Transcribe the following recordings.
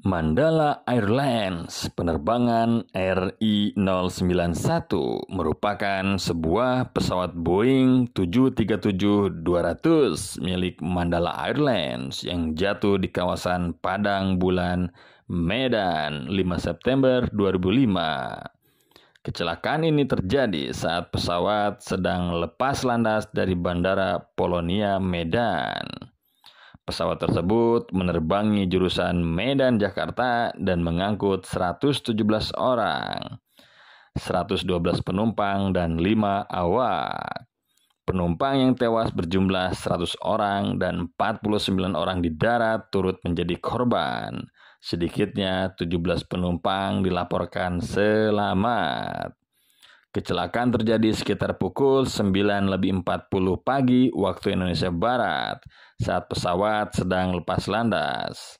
Mandala Airlines penerbangan RI-091 merupakan sebuah pesawat Boeing 737-200 milik Mandala Airlines yang jatuh di kawasan Padang Bulan, Medan 5 September 2005. Kecelakaan ini terjadi saat pesawat sedang lepas landas dari Bandara Polonia, Medan. Pesawat tersebut menerbangi jurusan Medan Jakarta dan mengangkut 117 orang, 112 penumpang dan 5 awak. Penumpang yang tewas berjumlah 100 orang dan 49 orang di darat turut menjadi korban. Sedikitnya 17 penumpang dilaporkan selamat. Kecelakaan terjadi sekitar pukul 9 lebih 40 pagi waktu Indonesia Barat saat pesawat sedang lepas landas.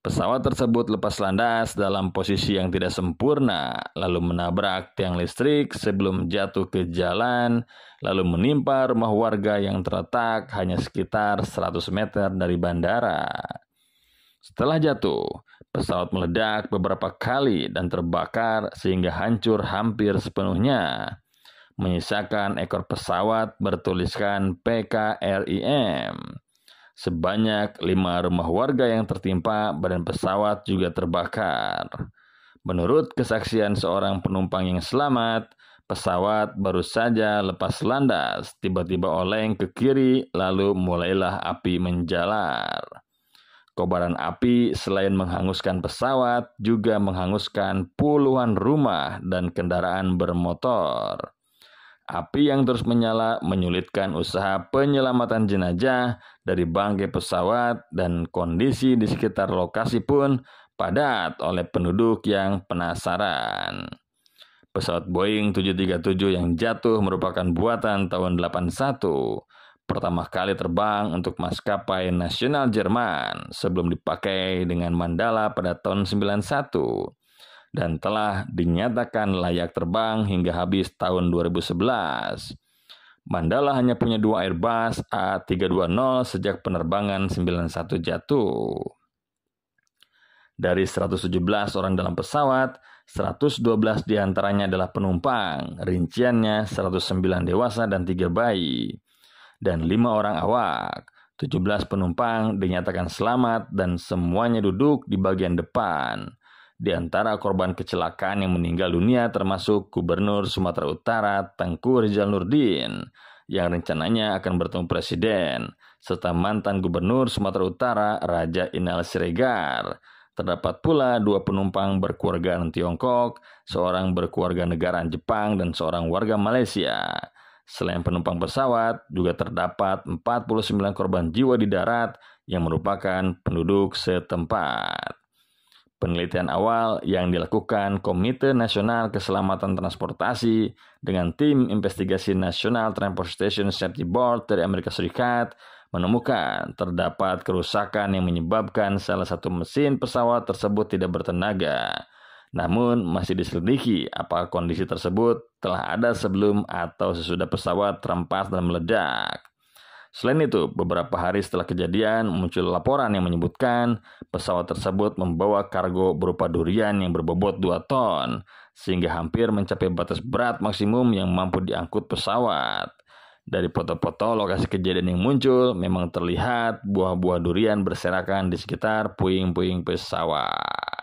Pesawat tersebut lepas landas dalam posisi yang tidak sempurna, lalu menabrak tiang listrik sebelum jatuh ke jalan, lalu menimpa rumah warga yang terletak hanya sekitar 100 meter dari bandara. Setelah jatuh, Pesawat meledak beberapa kali dan terbakar sehingga hancur hampir sepenuhnya, menyisakan ekor pesawat bertuliskan PKRIM. Sebanyak lima rumah warga yang tertimpa badan pesawat juga terbakar. Menurut kesaksian seorang penumpang yang selamat, pesawat baru saja lepas landas, tiba-tiba oleng ke kiri, lalu mulailah api menjalar. Kobaran api selain menghanguskan pesawat juga menghanguskan puluhan rumah dan kendaraan bermotor. Api yang terus menyala menyulitkan usaha penyelamatan jenazah dari bangkai pesawat dan kondisi di sekitar lokasi pun padat oleh penduduk yang penasaran. Pesawat Boeing 737 yang jatuh merupakan buatan tahun 81 pertama kali terbang untuk maskapai nasional Jerman sebelum dipakai dengan Mandala pada tahun 91 dan telah dinyatakan layak terbang hingga habis tahun 2011. Mandala hanya punya dua Airbus A320 sejak penerbangan 91 jatuh. Dari 117 orang dalam pesawat, 112 diantaranya adalah penumpang, rinciannya 109 dewasa dan 3 bayi dan lima orang awak. 17 penumpang dinyatakan selamat dan semuanya duduk di bagian depan. Di antara korban kecelakaan yang meninggal dunia termasuk Gubernur Sumatera Utara Tengku Rizal Nurdin yang rencananya akan bertemu presiden, serta mantan gubernur Sumatera Utara Raja Inal Siregar. Terdapat pula dua penumpang berkeluargaan Tiongkok, seorang berkeluarga negara Jepang, dan seorang warga Malaysia. Selain penumpang pesawat, juga terdapat 49 korban jiwa di darat yang merupakan penduduk setempat. Penelitian awal yang dilakukan Komite Nasional Keselamatan Transportasi dengan tim investigasi nasional Transportation Safety Board dari Amerika Serikat menemukan terdapat kerusakan yang menyebabkan salah satu mesin pesawat tersebut tidak bertenaga. Namun masih diselidiki apa kondisi tersebut telah ada sebelum atau sesudah pesawat terempas dan meledak. Selain itu, beberapa hari setelah kejadian muncul laporan yang menyebutkan pesawat tersebut membawa kargo berupa durian yang berbobot 2 ton, sehingga hampir mencapai batas berat maksimum yang mampu diangkut pesawat. Dari foto-foto lokasi kejadian yang muncul, memang terlihat buah-buah durian berserakan di sekitar puing-puing pesawat.